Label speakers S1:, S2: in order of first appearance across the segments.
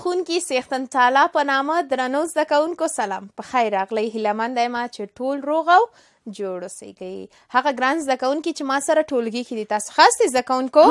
S1: بخونکي سیختن تعالی په نامه درنو زده کوونکو سلام په خیر راغلی هیلمند یم چې ټول روغ او جوړ اوسئ هغه ګران زده کوونکي چې ما سره ټولګي کې دي تاسو خاص دي زده کوونکو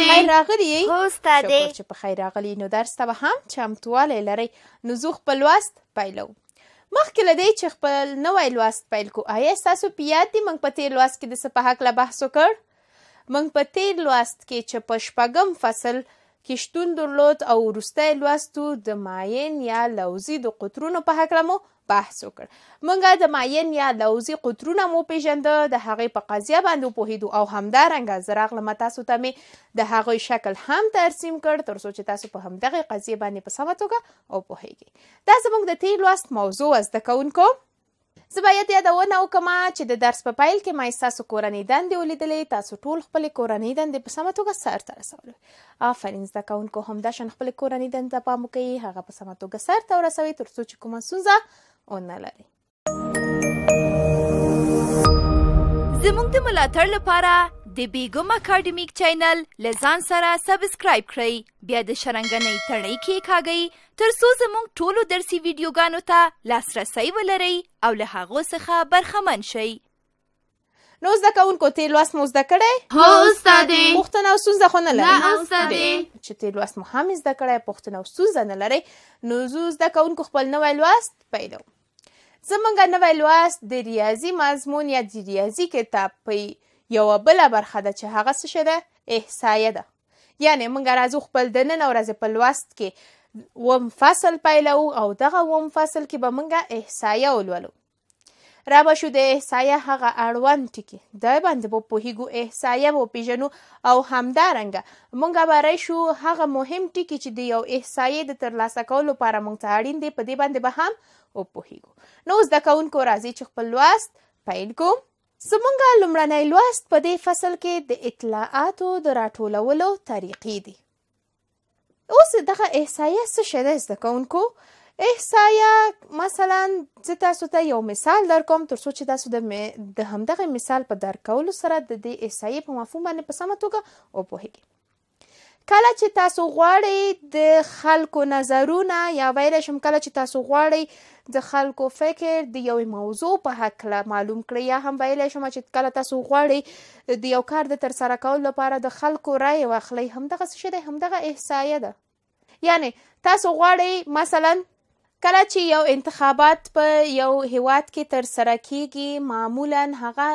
S1: خیر راغلی شکر چې په خیر راغلی نو درس ته به هم چمتوالی لرئ نو زه خپل لوست پیلو مخکې له دې چې خپل نوی لوست پیل کو آیا ستاسو په یاد دي موږ په تېر لوست کې د څه په هکله بحث وکړ موږ په تېر لوست کې چې په شپږم فصل کې شتون درلود او وروستی لوستو د ماین یا لوزي د قطرونو په هکله مو بحث وکړ مونږه د ماین یا لوزي قطرونه مو پیژنده د هغې په قضیه باندې پوهیدو او همدارنګه زه راغلم تاسو ته مې د هغوی شکل هم ترسیم کړ تر څو چې تاسو په همدغې قضیه باندې په سمه توګه او پوهیږئ دا زموږ د تیر لوست موضوع زده کوونکو زه باید یادونه وکم چې د درس په پیل کې ما ستاسو کورنۍ دندې ولیدلې تاسو ټول خپل کورنۍ دندې په سمه توګه سرته رسولې آفرین زده کوونکو همداشان خپل کورنۍ دندې ته پام وکړئ هغه په سمه توګه سرته ورسوئ تر څو چې کومه ستونزه ونه لرئ زموږ د ملاتړ لپاره د بیګم اکیډمیک چینل لزان سره سبسکرایب کړئ بیا د شرنګنۍ تڼۍ کې کاږئ تر څو زموږ ټولو درسي ویډیوګانو ته لاسرسی ولرئ او له هغو څخه برخمن شئ نو زده کوونکو تیر لوست مو زده کړی هو استادې پوښتنه او ستونزه خو نه لرئ نه استادې چې تیر لوست مو هم زده کړی پوښتنه او ستونزه نه لرئ نو زو زده کوونکو خپل نوی لوست پیلو زمونږ نوی لوست د ریاضي مضمون یا د ریاضي کتاب پی یوه بله برخه ده چې هغه څه ده احصایه ده یعنی موږ راځو خپل د نن ورځې په لوست کې وم فصل پیلو او دغه وم فصل کې به موږ احصایه ولولو را به شو د احصایه هغه اړوند ټکي دی باندې به پوهیږو احصایه به وپېژنو او همدارنګه موږ به رای شو هغه مهم ټکي چې د یو احصایې د ترلاسه کولو لپاره موږ ته اړین دی په دې باندې به هم وپوهیږو نو زده کوونکو راځئ چې خپل لوست پیل کوم زمونږ لومړنی لوست په دې فصل کې د اطلاعاتو د راټولولو طریقې دي اوس دغه احصایه څه شی ده زده کوونکو احصایه مثلا زه تاسو ته یو مثال درکوم تر څو چې تاسو د همدغه مثال په درکولو سره د دې احصایې په مفهوم باندې په سمه توګه وپوهیږئ کله چې تاسو غواړئ د خلکو نظرونه یا ویلی شم کله چې تاسو غواړئ د خلکو فکر د یوې موضوع په هکله معلوم کړئ یا هم ویلی شم چې کله تاسو غواړئ د یو کار د ترسره کولو لپاره د خلکو رایې واخلئ همدغه څه شی دی همدغه احصایه ده یعنی تاسو غواړئ مثلا کله چې یو انتخابات په یو هیواد کې ترسره کیږي معمولا هغه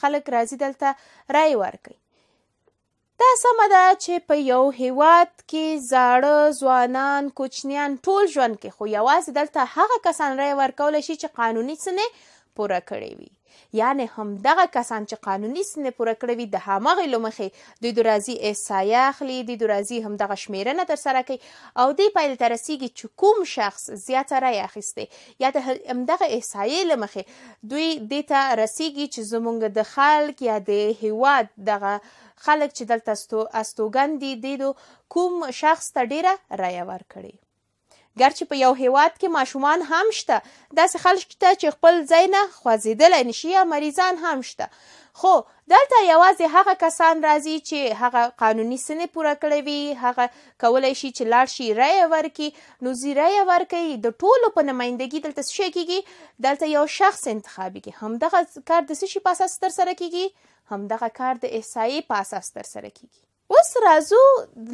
S1: خلک راځي دلته رای ورکوي دا سمه ده چې په یو هیواد کې زاړه ځوانان کوچنیان ټول ژوند کې خو یوازې دلته هغه کسان رای ورکولی شي چې قانوني څه پوره کړی وي یعنی هم دغه کسان چې قانوني سن پوره کړی وي د هغه لمخې د درازي احصایه اخلي د درازي هم دغه شمیرنه تر سره کوي او د پایل ترسيږي چې کوم شخص زیاته رای اخیسته یا د همدغه احصایې لمخې دوی د ته رسیږي چې زمونږ د خلک یا د هیواد دغه خلک چې دلته استوګندي دي کوم شخص ته ډیره رای ورکړي ګرچې په یو هیواد کې ماشومان هم شته داسې خلک شته چې خپل ځای نه خوځېدلی نشي یا مریضان هم شته خو دلته یوازې هغه کسان راځي چې هغه قانوني سنې پوره کړی وي هغه کولی شي چې لاړ شي رایه ورکړي نو زی رایه ورکوي د ټولو په نمایندګي دلته څه کیږي دلته یو شخص انتخابیږي همدغه کار د څه شي په اساس ترسره کیږي همدغه کار د احصایې په اساس ترسره کیږي اوس راځو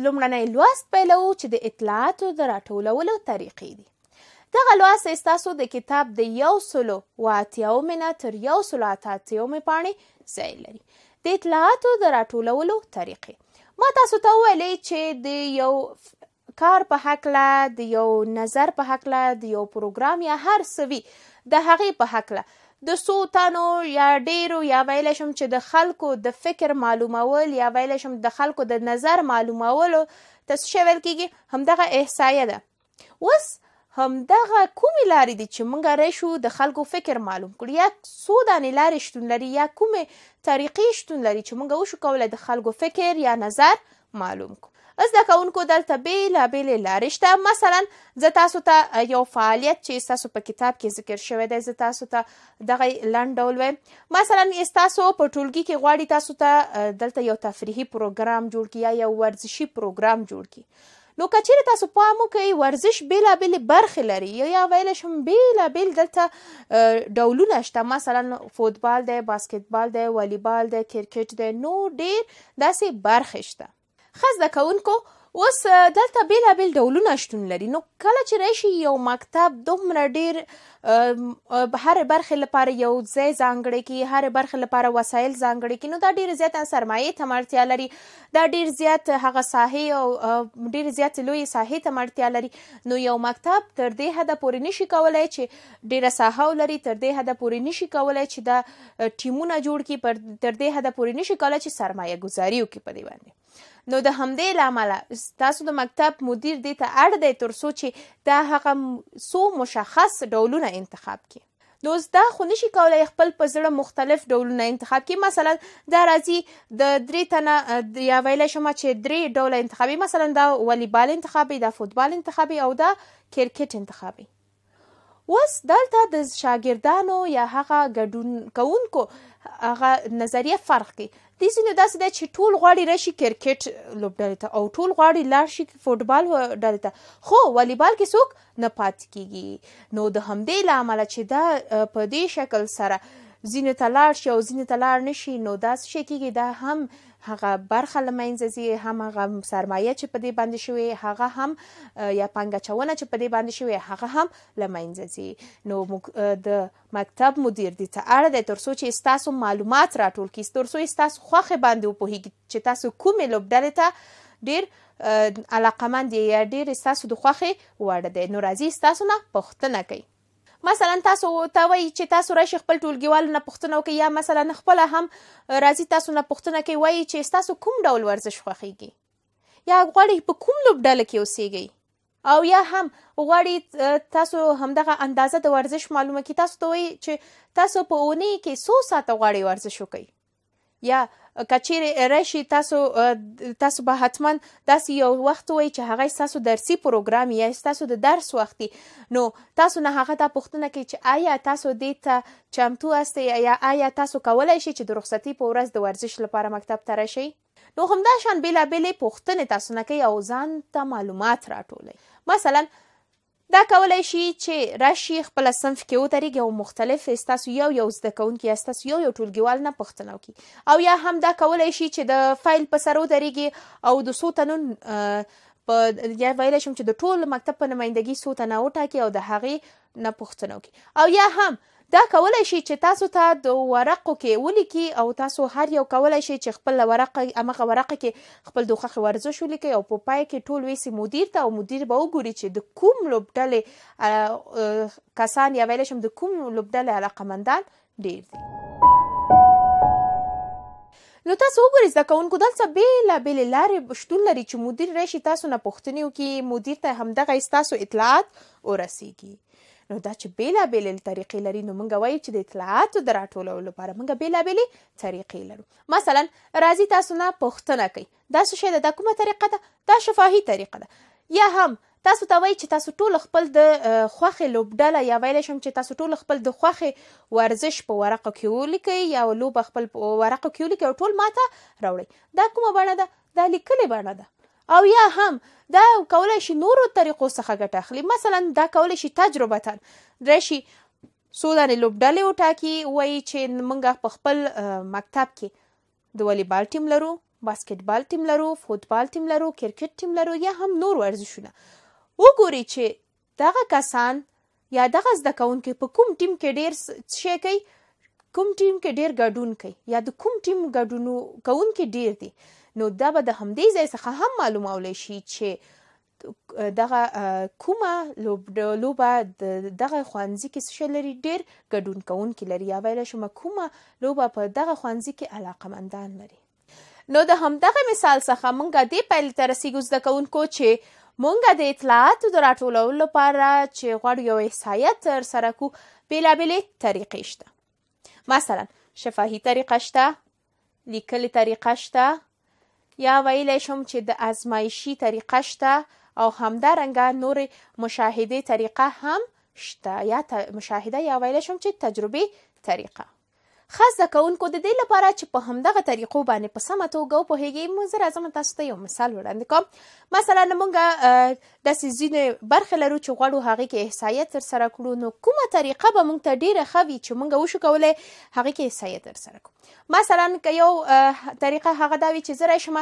S1: لومړنی لوست پیلو چې د اطلاعاتو د راټولولو طریقې دي دغه لوست ستاسو د کتاب د یو سلو و اتیاومې نه تر یو سلو اته اتیاومې پاڼې ځای لري د اطلاعاتو د راټولولو طریقې ما تاسو ته وویلې چې د یو کار په هکله د یو نظر په هکله د یو پروګرام یا هر څه د هغې په هکله د څو تنو یا ډیرو یا ویلی شم چې د خلکو د فکر معلومول یا ویلی شم د خلکو د نظر معلومولو ته څه شی ویل کېږي همدغه احصایه ده اوس همدغه کومې لارې دي چې موږ ری شو د خلکو فکر معلوم کړو یا څو دانې لارې شتون لري یا کومې طریقې شتون لري چې موږ وشو کولی د خلکو فکر یا نظر معلوم کړو زده کوونکو دلته بیلابیلې لارې شته مثلا زه تاسو ته یو فعالیت چې ستاسو په کتاب کې ذکر شوی دی زه تاسو ته دغه لنډ ډول وایم مثلا ستاسو په ټولګي کې غواړي تاسو ته دلته یو تفریحي پروګرام جوړ کړي یا یو ورزشي پروګرام جوړ کړي نو کچېره تاسو پام وکړئ ورزش بیلابیل برخې لري یا ویل شم بیلابیل دلته ډولونه شته مثلا فوتبال دی باسکټبال دی والیبال دی کرکټ دی نو ډېر داسې برخې شته ښه زده کوونکو اوس دلته بیلابیل ډولونه شتون لري نو کله چې راشي یو مکتب دومره ډیر هر برخه لپاره یو ځای ځانګړي کی هر برخه لپاره وسایل ځانګړي کی نو دا ډیر زیات سرمایه تمرتیا لري دا ډیر زیات هغه ساحه او ډیر زیات لوی ساحه تمرتیا لري نو یو مکتب تر دې حد پورې نشي کولای چې ډیر ساحه لري تر دې حد پورې نشي کولای چې دا ټیمونه جوړ کی پر تر دې حد پورې نشي کولای چې سرمایه گزاري وکړي په دی باندې نو د همدې لامل تاسو د مکتب مدیر دې ته اړ دی ترڅو چې دا هغه سو مشخص ډولونه انتخاب کړي نو دا خو نشي کولای خپل په زړه مختلف ډولونه انتخاب کی مثلا دا راځي د درې تنه یا ویلای شم چې درې ډوله انتخابي مثلا دا والیبال انتخابي دا فوتبال انتخابي او دا کرکټ انتخابي اوس دلته د شاګردانو یا هغه ګډون کوونکو هغه نظریه فرق کوي د ځینو داسې ده چې ټول غواړي راشي کرکټ لوبډلې ته او ټول غواړي لاړ شي فوټبال ډلې ته خو والیبال کې څوک نه پاتې کیږي نو د همدې له امله چې دا په دې شکل سره ځینې ته لاړ شي او ځینې ته لاړ نه شي نو داسې شی کېږي دا هم هغه برخه لمینځ ځي هم هغه سرمایه چې په دې باندې شوی هغه هم یا پنګه چونه چې په دې باندې شوی هغه هم لمینځ ځي نو د مکتب مدیر دې ته اړه دی ترڅو چې تاسو معلومات راټول کړئ ترڅو تاسو خوخه باندې وپوهیږئ چې تاسو کومې لوبډلې ته ډیر علاقمند یا ډیر تاسو د خوخه وړ دی نو راځي تاسو نه پوښتنه کوي مثلا تاسو ته وایي چې تاسو راشي خپل ټولګیوالو نه پوښتنه وکړئ یا مثلا خپل هم راځي تاسو نه پوښتنه کوي وایي چې تاسو کوم ډول ورزش خوښیږي یا غواړئ په کوم لوبډله کې اوسئ او یا هم غواړي تاسو همدغه اندازه د ورزش معلومه کی تاسو ته چې تاسو په اونۍ کې 100 ساعت غواړي ورزش وکړئ یا کچیر راشي تاسو تاسو به حتما داسې یو وخت وای چې هغه تاسو درسي پروګرام یا تاسو د درس وختي نو تاسو نه هغه د پښتنه کې چې آیا تاسو دې ته چمتو استه یا آیا تاسو کولای شئ چې د رخصتي په ورځ د ورزش لپاره مکتب ته راشئ نو همدا شان بیلابلې پښتنې تاسو نه کوي او ځان ته معلومات راټولي مثلا دا کولای شي چې راشي خپل صنف کې وترېږي او مختلف استاسو یو یو زده کوونکی استاسو یو یو ټولګیوال نه پښتنه وکي او یا هم دا کولای شي چې د فایل په سر وترېږي او د سو تنون په یا ویلی شم چې د ټول مکتب په نمایندګۍ سو تنه وټاکي او د هغې نه پښتنه وکي او یا هم دا کولای شي چې تاسو ته تا د ورقو کې ولیکي او تاسو هر یو کولای شي چې خپل ورقه امغه ورقه کې خپل دوخه ورزش ولیکي او په پای کې ټول ویسي مدیر ته او مدیر به وګوري چې د کوم لوبډلې کسان یا ویل شم د کوم لوبډلې علاقمندان ډیر دي نو تاسو وګورئ زده کوونکو دلته بېله بېلې لارې شتون لري چې مدیر راشي تاسو نه پوښتنې وکړي مدیر ته همدغه ستاسو اطلاعات ورسیږي نو دا چې بیلابېل طریقې لري نو موږ وایو چې د اطلاعاتو د راټولولو لپاره موږ بیلابېل طریقې لرو مثلا راځي تاسو نه پوښتنه کوي دا څه شی ده دا کومه طریقه ده دا شفاهي طریقه ده یا هم تاسو ته وایي چې تاسو ټول خپل د خوخه لوبډله یا ویل شم چې تاسو ټول خپل د خوخه ورزش په ورقه کې ولیکي یا لوب خپل ورقه کې ولیکي او ټول ماته راوړي دا کومه بڼه ده دا لیکلې بڼه ده او یا هم دا کولای شي نورو طریقو څخه ګټه اخلي مثلا دا کولای شي تجربتا راشي څو دانې لوبډلې وټاکي وایي چې موږ په خپل مکتب کې د والیبال ټیم لرو باسکټبال ټیم لرو فوتبال ټیم لرو کرکټ ټیم لرو یا هم نور ورزشونه وګوري چې دغه کسان یا دغه زده کوونکي په کوم ټیم کې ډیر شي کوي کوم ټیم کې ډیر ګډون کوي یا د کوم ټیم ګډونو کوونکي ډیر دي دی. نو دا به د همدې ځای څخه هم معلومولی شي چې دغه کومه لوبه دغه ښوونځي کې څه شی لري ډېر ګډون کوونکي لري یا ویلی شم کومه لوبه په دغه ښوونځي کې علاقمندان لري نو د همدغه مثال څخه مونږ دې پایلې ته رسېږو زده کوونکو چې مونږ د اطلاعاتو د راټولولو لپاره چې غواړو یو احصایه ترسره کړو بېلابېلې طریقې شته مثلا شفاهي طریقه شته لیکلې طریقه شته یا ویلی شم چې د ازمایشي طریقه شته او همدارنګه نورې مشاهدې طریقه هم شته یا مشاهده یا ویلی شم چې تجربې طریقه خاص زده کوونکو د دې لپاره چې په همدغه طریقو باندې په سمه توګه وپوهیږي موږ زه راځم تاسو ته یو مثال وړاندې کوم مثلا موږ داسې ځینې برخې لرو چې غواړو هغې کې احصایه ترسره کړو نو کومه طریقه به موږ ته ډېره ښه وي چې موږ وشو کولی هغې کې احصایه ترسره کړو مثلا که یو طریقه هغه دا وي چې زه راشم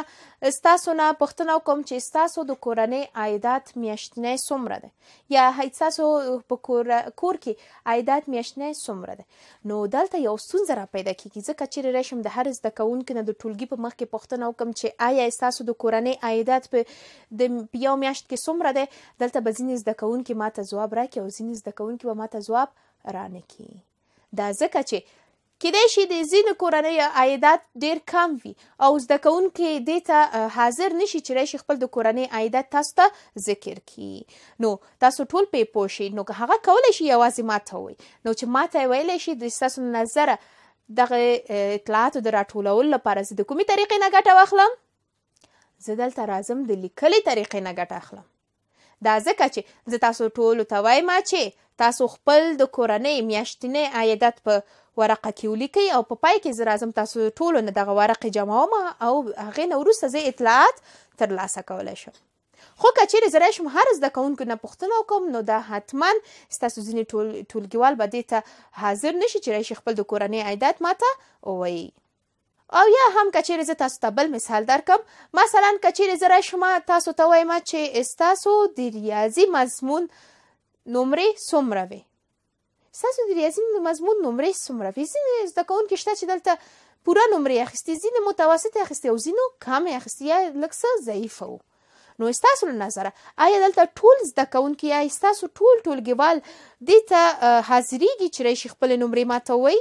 S1: ستاسو نه پوښتنه وکړم چې ستاسو د کورنۍ عایدات میاشتنی څومره ده یا ستاسو په کور کې عایدات میاشتنی څومره ده نو دلته یو ستونزه را پیدا کیږي ځکه چې رشم د هر زده کوونکي نه د ټولګي په مخ کې پوښتنه وکم چې آیا ستاسو د کورنۍ عایدات په د یو میاشت کې څومره دی دلته به ځینې زده کوونکي ماته ځواب راکړي او ځینې زده کوونکي به ماته ځواب رانه کړي دا ځکه چې کېدای شي د ځینو کورنۍ عایدات ډیر کم وي او زده کوونکي دې ته حاضر نشي چې راشي خپل د کورنۍ عایدات تاسو ته ذکر کړي نو تاسو ټول پې پوه شئ نو هغه کولی شي یوازې ماته ووایي نو چې ماته یې ویلی شي د ستاسو نظره دغه اطلاعاتو د راټولولو لپاره زه د کومې طریقې نه ګټه واخلم زه دلته راځم د لیکلې طریقې نه ګټه اخلم دا ځکه چې زه تاسو ټولو ته وایم چې تاسو خپل د کورنۍ میاشتنۍ عایدات په ورقه کې ولیکئ او په پا پای کې زه راځم تاسو ټولو نه دغه ورقې جمعوم او هغې نه وروسته زه اطلاعات ترلاسه کولی شم خو که چیرې زه شم هر زده کوونکو نه پوښتنه وکړم نو دا حتما ستاسو ځینې ټولګیوال به دې ته حاضر نشي چې راشي خپل د کورنۍ عایدات ماته ووایي او یا هم کچیر زه تاسو ته بل مثال درکم مثلا کچیر زه راشم تاسو ته وایم چې استاسو د ریاضي مضمون نمرې څومره وي ستاسو د ریاضي مضمون نمرې څومره وي ځینې زده کوونکي شته چې دلته پوره نمرې اخیستې ځینې متوسط اخیستې او ځینو کم اخیستې یا لږ څه ضعیفه وو نو ستاسو له نظره آیا دلته ټول زده کوونکي یا ستاسو ټول ټولګیوال دې ته حاضرېږي چې راشي خپلې نمرې ماتوي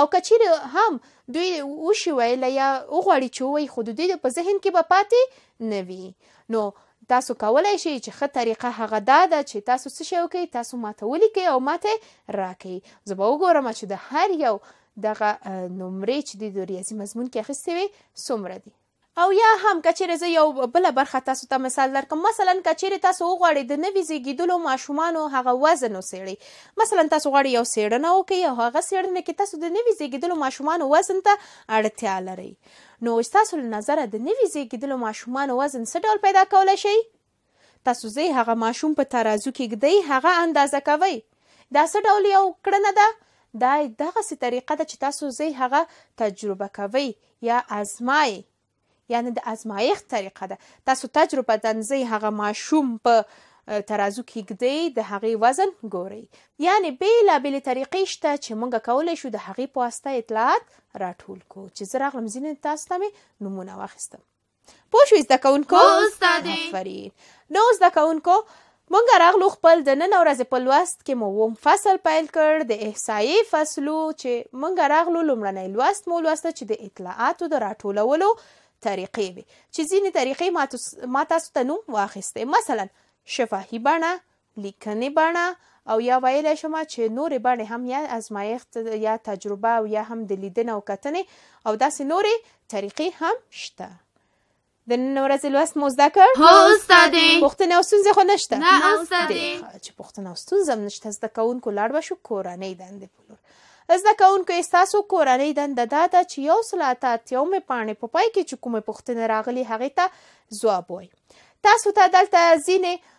S1: او کچیرې هم دوی وشي ویله یا وغواړي چې ووایي خو د دوی په ذهن کې به پاتې نه وي نو تاسو کولی شئ چې ښه طریقه هغه دا ده چې تاسو څه شی وکئ تاسو ماته ولیکئ او ماته راکئ زه به وګورم چې د هر یو دغه نمرې چې د ریاضي مضمون کې اخیستې وي څومره دي او یا هم کچېرې زه یو بل برخه تاسو ته مثال درکم مثلا کچېرې تاسو وغواړئ د نوي زیږیدلو ماشومانو هغه وزن وسیړئ مثلا تاسو غواړئ یو څېړنه وکړئ او هغه څېړنه کې تاسو د نوي زیږیدلو ماشومانو وزن ته اړتیا لرئ نو ستاسو له نظره د نوي زیږیدلو ماشومانو وزن څه ډول پیدا کولی شئ تاسو زی هغه ماشوم په ترازو کې ږدئ هغه اندازه کوئ دا څه ډول یو کړنه ده دا دغسې طریقه ده چې تاسو زی هغه تجربه کوئ یا ازمایئ یعنی د ازمایښت طریقه ده تاسو تجربه دنځي هغه ماشوم په ترازو کې ګدی د هغې وزن ګوري یعنی بیلابېلې طریقې شته چې موږ کولی شو د هغې په واسطه اطلاعات راټول کو چې زه راغلم ځینې تاسو ته مې نومونه واخیستم پوه شوي زده کوونکو آفرین نو زده کوونکو مونږ راغلو خپل د نن ورځې په لوست کې مو ووم فصل پیل کړ د احصایې فصلو چې مونږ راغلو لومړنی لوست مو لوسته چې د اطلاعاتو د راټولولو طریقې وي چې ځینې طریقې ما تاسو ته نوم واخیستې مثلا شفاهي بڼه لیکنې بڼه او یا ویلی شم چې نورې بڼې هم یا ازمایښت یا تجربه او یا هم د لیدنې او کتنې او داسې نورې طریقې هم شته د نن ورځې لوست مو زده کړ هو استادې پوښتنه او ستونزې خو نشته نه استادې چې پوښتنه او ستونزه هم نشته زده کوونکو لاړ به شو کورنۍ دندې په لور زده کوونکو ستاسو کورنۍ دنده دا ده چې یو سل اته اتیاومې پاڼې په پای کې چې کومې پوښتنې راغلي هغې ته ځواب وایي تاسو ته دلته ځینې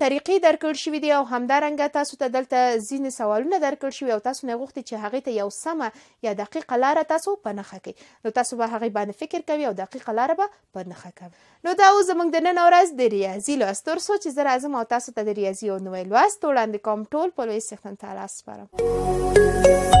S1: طریقې درکړ شوې دي او همدارنګه تاسو ته دلته ځینې سوالونه درکړ شوي او تاسو نه غوښتي چې هغه ته یو سمه یا دقیقه لار تاسو په نخښه کې نو تاسو به هغه باندې فکر کوي او دقیقه لار به په نخښه کوي نو دا اوس زموږ د نن ورځ د ریاضي لوست تر څو چې زه راځم او تاسو ته د ریاضي او نوې لوست وړاندې کوم ټول په لوی څښتن تعالی سپارم